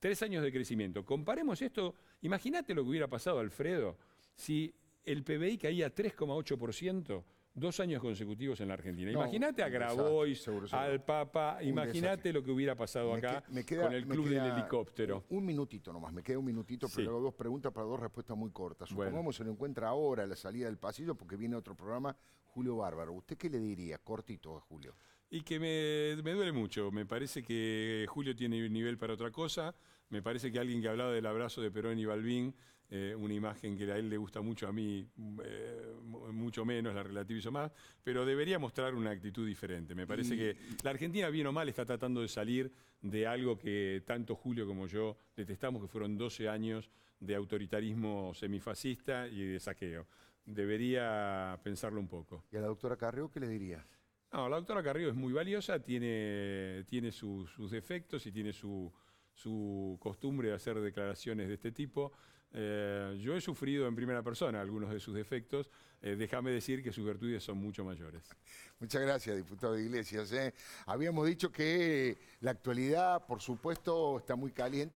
Tres años de crecimiento. Comparemos esto, imagínate lo que hubiera pasado, Alfredo, si el PBI caía 3,8% dos años consecutivos en la Argentina. imagínate a Grabois, al Papa, imagínate lo que hubiera pasado acá con el club del helicóptero. Un minutito nomás, me queda un minutito, pero hago dos preguntas para dos respuestas muy cortas. Supongamos se lo encuentra ahora la salida del pasillo porque viene otro programa, Julio Bárbaro. ¿Usted qué le diría, cortito, a Julio? y que me, duele mucho. Me parece que Julio tiene nivel para otra cosa. Me parece que alguien que hablaba del abrazo de Perón y Balbín, eh, una imagen que a él le gusta mucho, a mí eh, mucho menos, la relativizo más, pero debería mostrar una actitud diferente. Me parece que la Argentina, bien o mal, está tratando de salir de algo que tanto Julio como yo detestamos, que fueron 12 años de autoritarismo semifascista y de saqueo. Debería pensarlo un poco. ¿Y a la doctora Carrió qué le diría? No, la doctora Carrillo es muy valiosa, tiene, tiene sus defectos y tiene su, costumbre de hacer declaraciones de este tipo. Eh, yo he sufrido en primera persona algunos de sus defectos. Eh, déjame decir que sus virtudes son mucho mayores. Muchas gracias, diputado de Iglesias. ¿eh? Habíamos dicho que la actualidad, por supuesto, está muy caliente.